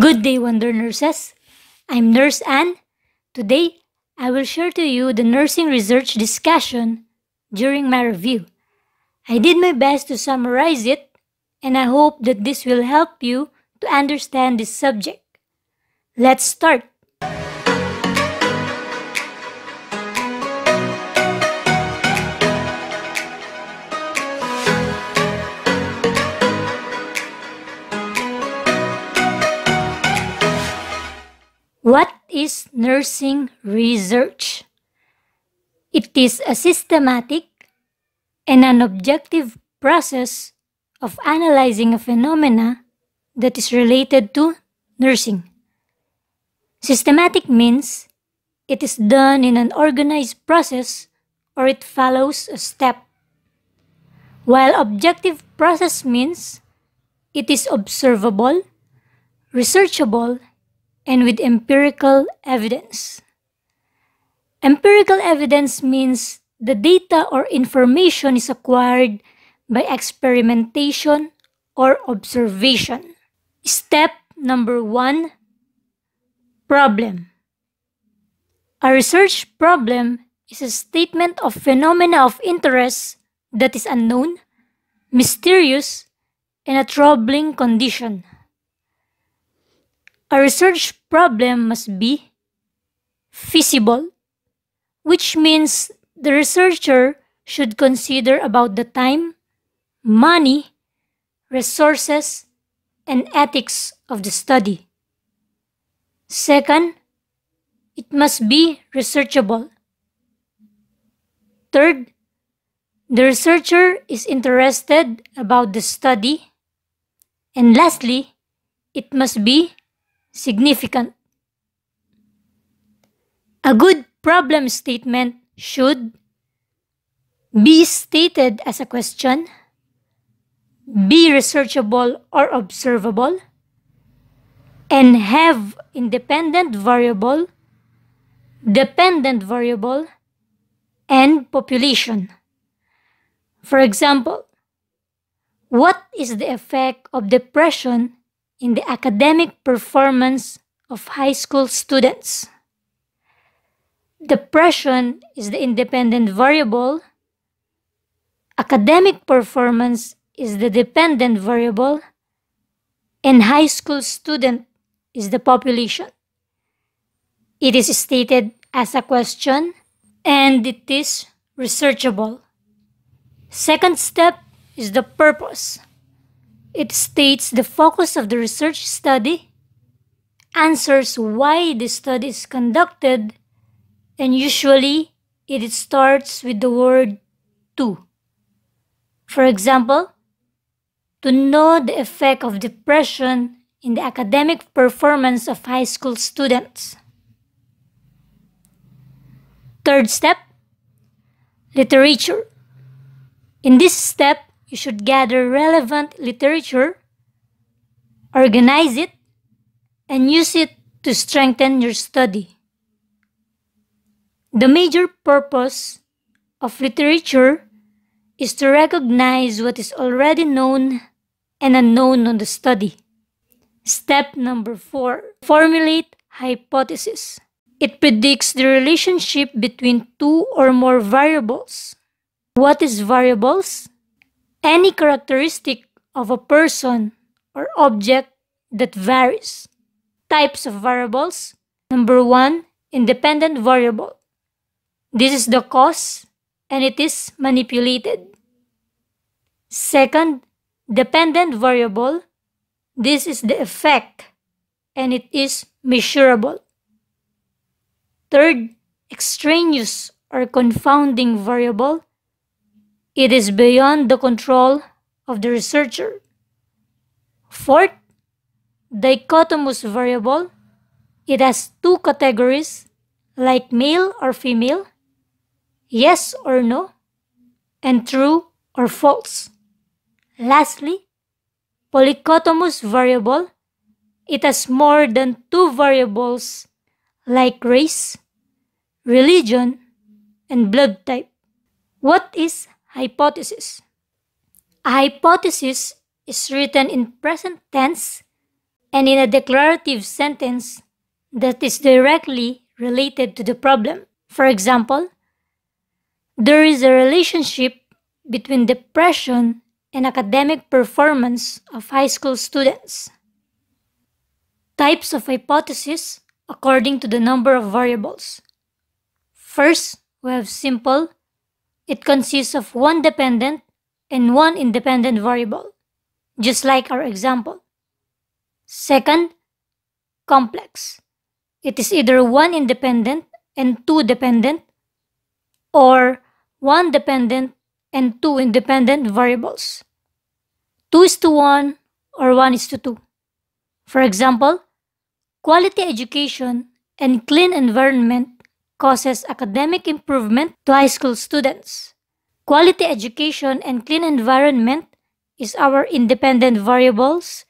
Good day, Wonder Nurses. I'm Nurse Anne. Today, I will share to you the nursing research discussion during my review. I did my best to summarize it, and I hope that this will help you to understand this subject. Let's start. is nursing research. It is a systematic and an objective process of analyzing a phenomena that is related to nursing. Systematic means it is done in an organized process or it follows a step. While objective process means it is observable, researchable, and with empirical evidence. Empirical evidence means the data or information is acquired by experimentation or observation. Step number one, problem. A research problem is a statement of phenomena of interest that is unknown, mysterious, and a troubling condition. A research problem must be feasible, which means the researcher should consider about the time, money, resources, and ethics of the study. Second, it must be researchable. Third, the researcher is interested about the study. And lastly, it must be significant. A good problem statement should be stated as a question, be researchable or observable, and have independent variable, dependent variable, and population. For example, what is the effect of depression in the academic performance of high school students. Depression is the independent variable. Academic performance is the dependent variable. And high school student is the population. It is stated as a question and it is researchable. Second step is the purpose. It states the focus of the research study, answers why the study is conducted, and usually it starts with the word to. For example, to know the effect of depression in the academic performance of high school students. Third step, literature. In this step, you should gather relevant literature, organize it, and use it to strengthen your study. The major purpose of literature is to recognize what is already known and unknown on the study. Step number four formulate hypothesis. It predicts the relationship between two or more variables. What is variables? any characteristic of a person or object that varies. Types of variables. Number one, independent variable. This is the cause and it is manipulated. Second, dependent variable. This is the effect and it is measurable. Third, extraneous or confounding variable. It is beyond the control of the researcher. Fourth, dichotomous variable. It has two categories like male or female, yes or no, and true or false. Lastly, polychotomous variable. It has more than two variables like race, religion, and blood type. What is Hypothesis A hypothesis is written in present tense and in a declarative sentence that is directly related to the problem. For example, there is a relationship between depression and academic performance of high school students. Types of hypotheses according to the number of variables. First, we have simple it consists of one dependent and one independent variable, just like our example. Second, complex. It is either one independent and two dependent or one dependent and two independent variables. 2 is to 1 or 1 is to 2. For example, quality education and clean environment causes academic improvement to high school students. Quality education and clean environment is our independent variables,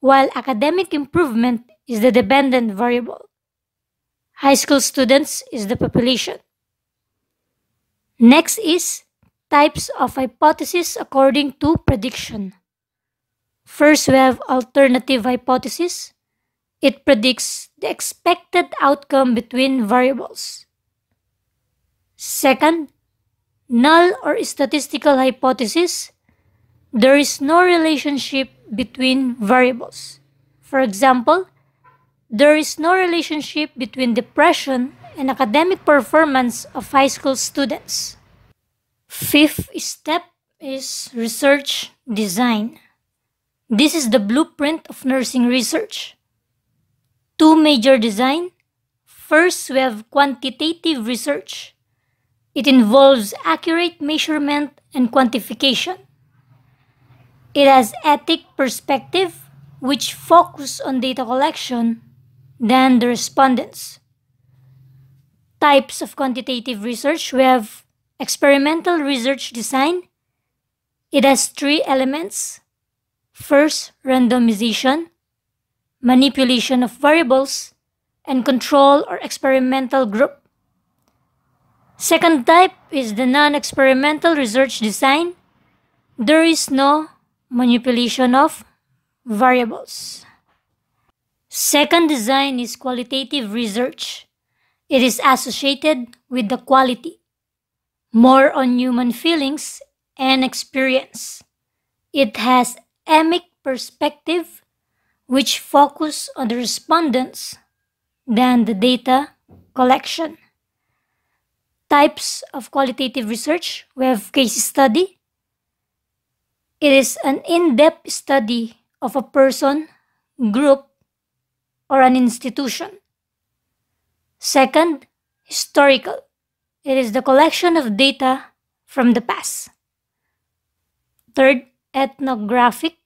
while academic improvement is the dependent variable. High school students is the population. Next is types of hypotheses according to prediction. First, we have alternative hypothesis, it predicts the expected outcome between variables. Second, null or statistical hypothesis. There is no relationship between variables. For example, there is no relationship between depression and academic performance of high school students. Fifth step is research design. This is the blueprint of nursing research two major design. First, we have quantitative research. It involves accurate measurement and quantification. It has ethic perspective, which focus on data collection than the respondents. Types of quantitative research, we have experimental research design. It has three elements. First, randomization manipulation of variables, and control or experimental group. Second type is the non-experimental research design. There is no manipulation of variables. Second design is qualitative research. It is associated with the quality, more on human feelings and experience. It has emic perspective which focus on the respondents than the data collection. Types of qualitative research, we have case study. It is an in-depth study of a person, group, or an institution. Second, historical. It is the collection of data from the past. Third, ethnographic.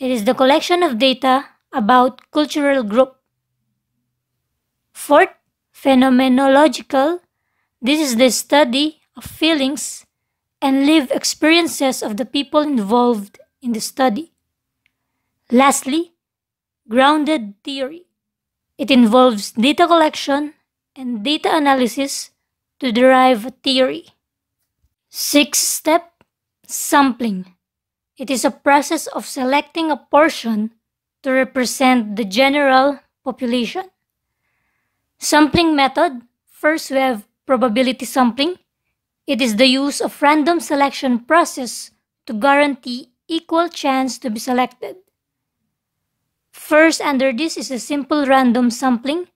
It is the collection of data about cultural group. Fourth, phenomenological. This is the study of feelings and lived experiences of the people involved in the study. Lastly, grounded theory. It involves data collection and data analysis to derive a theory. Sixth step, sampling. It is a process of selecting a portion to represent the general population. Sampling method. First, we have probability sampling. It is the use of random selection process to guarantee equal chance to be selected. First under this is a simple random sampling.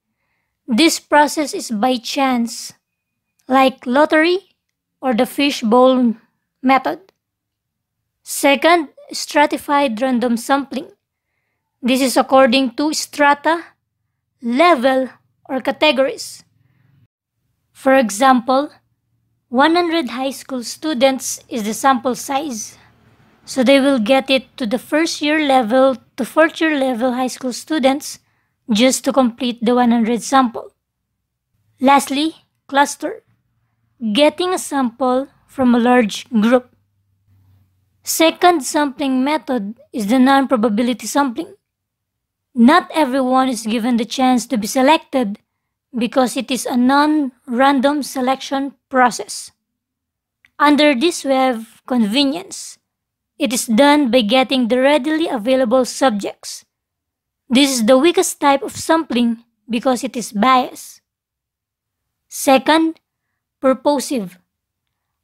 This process is by chance, like lottery or the fishbowl method. Second, stratified random sampling. This is according to strata, level, or categories. For example, 100 high school students is the sample size. So they will get it to the first year level to fourth year level high school students just to complete the 100 sample. Lastly, cluster. Getting a sample from a large group. Second sampling method is the non-probability sampling. Not everyone is given the chance to be selected because it is a non-random selection process. Under this, we have convenience. It is done by getting the readily available subjects. This is the weakest type of sampling because it is biased. Second, purposive.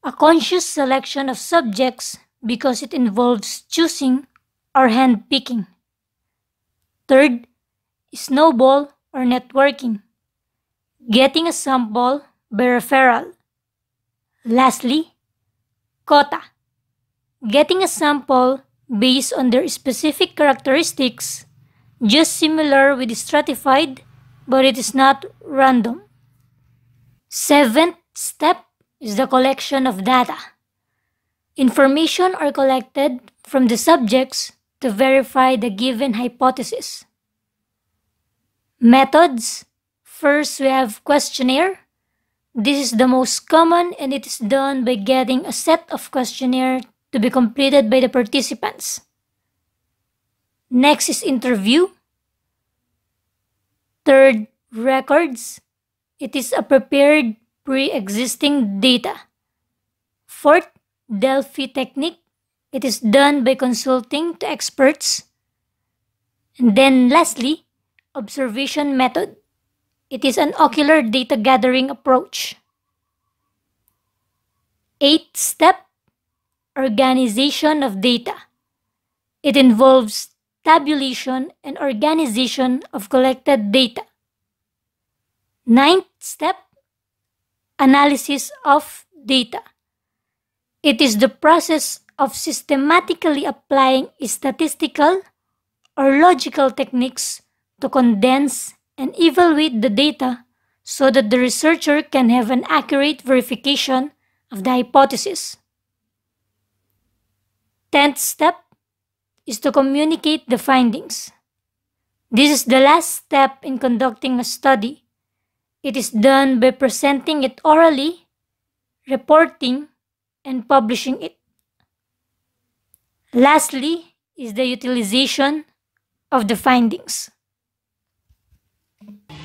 A conscious selection of subjects because it involves choosing or handpicking. Third, snowball or networking, getting a sample by referral. Lastly, quota, getting a sample based on their specific characteristics, just similar with stratified, but it is not random. Seventh step is the collection of data. Information are collected from the subjects to verify the given hypothesis. Methods. First, we have questionnaire. This is the most common and it is done by getting a set of questionnaire to be completed by the participants. Next is interview. Third, records. It is a prepared pre-existing data. Fourth, Delphi technique. It is done by consulting to experts. And then lastly, observation method. It is an ocular data gathering approach. Eighth step, organization of data. It involves tabulation and organization of collected data. Ninth step, analysis of data. It is the process of systematically applying statistical or logical techniques to condense and evaluate the data so that the researcher can have an accurate verification of the hypothesis. Tenth step is to communicate the findings. This is the last step in conducting a study. It is done by presenting it orally, reporting, and publishing it. Lastly is the utilization of the findings. Thank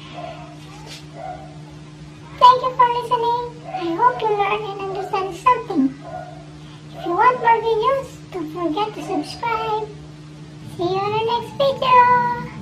you for listening. I hope you learn and understand something. If you want more videos, don't forget to subscribe. See you in the next video.